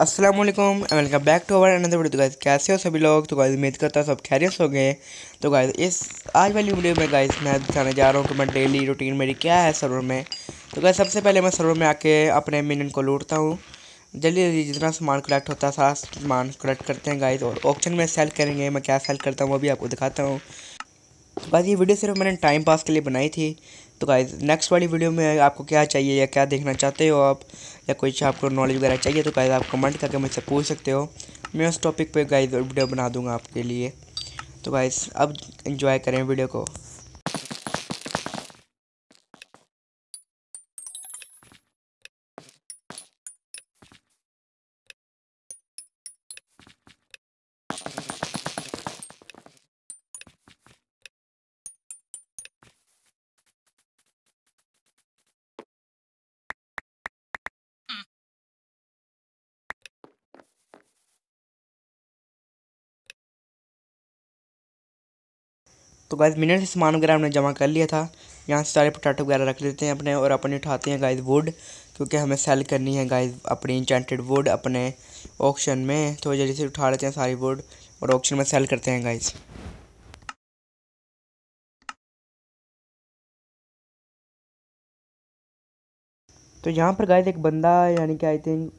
Aslam welcome back to our another video तो guys कैसे हो सभी लोग तो गाइज उम्मीद करता हूँ सब खैरियस हो गए तो गाइज इस आज वाली वीडियो में गाइज मैं दिखाने जा रहा हूँ कि मैं डेली रूटीन मेरी क्या है सर्वर में तो गाइज सबसे पहले मैं सर्वर में आके अपने मिनन को लूटता हूँ जल्दी जल्दी जितना सामान कलेक्ट होता है सारा सामान कलेक्ट करते हैं गाइज और ऑप्शन में सेल करेंगे मैं क्या सेल करता हूँ वो भी आपको दिखाता हूँ बस तो ये वीडियो सिर्फ मैंने टाइम पास के लिए बनाई थी तो गाइज नेक्स्ट वाली वीडियो में आपको क्या चाहिए या क्या देखना चाहते हो आप या कोई आपको नॉलेज वगैरह चाहिए तो गाइज आप कमेंट करके मुझसे पूछ सकते हो मैं उस टॉपिक पर गाइज वीडियो बना दूंगा आपके लिए तो गाइज अब इन्जॉय करें वीडियो को तो गाइज मिनट से सामान वगैरह हमने जमा कर लिया था यहाँ से सारे पोटैटो वगैरह रख लेते हैं अपने और अपने उठाते हैं गाइज वुड क्योंकि हमें सेल करनी है गाइज अपनी इंचेंटेड वुड अपने ऑक्शन में तो जल्दी से उठा लेते हैं सारी वुड और ऑक्शन में सेल करते हैं गाइज़ तो यहाँ पर गाइज एक बंदा यानी कि आई थिंक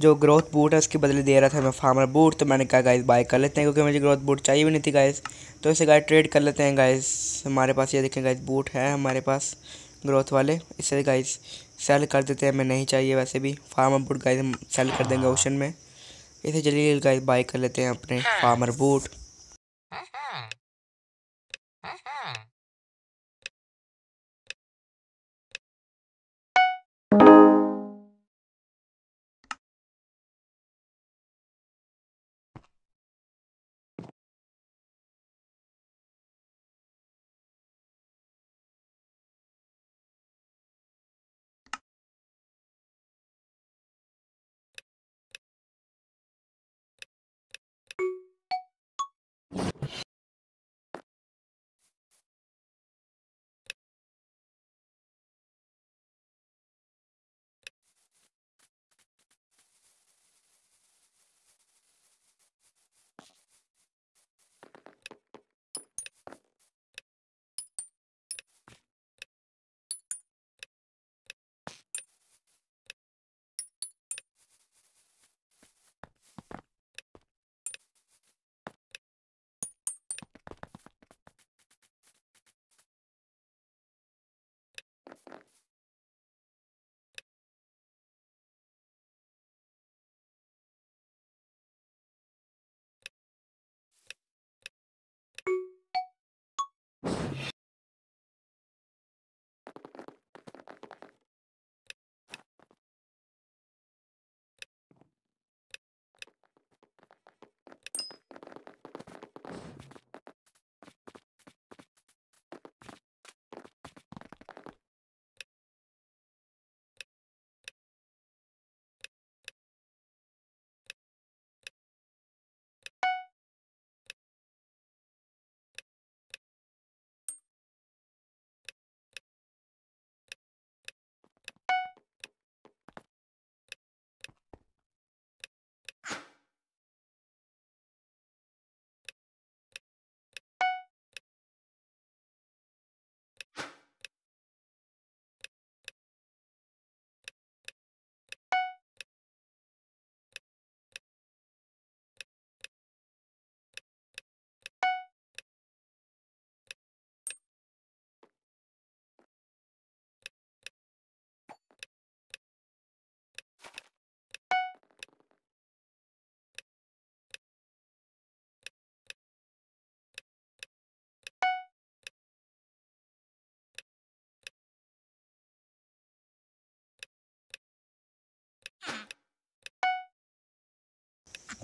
जो ग्रोथ बूट है उसके बदले दे रहा था मैं फार्मर बूट तो मैंने कहा गाइस बाय कर लेते हैं क्योंकि मुझे ग्रोथ बूट चाहिए भी नहीं थी गाइस तो इसे गाइस ट्रेड कर लेते हैं गाइस हमारे पास ये देखें गाइस बूट है हमारे पास ग्रोथ वाले इसे गाइस सेल कर देते हैं हमें नहीं चाहिए वैसे भी फार्मर बूट गाइस हम सेल कर देंगे ऑप्शन में इसे जल्दी गाइस बाय कर लेते हैं अपने फार्मर हम्म, बूट हम्म, हम्म,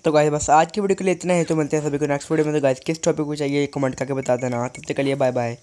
तो गाय बस आज की वीडियो के लिए इतना ही तो मिलते हैं सभी को नेक्स्ट वीडियो में तो गाय किस टॉपिक को चाहिए कमेंट करके बता देना तब तक के लिए बाय बाय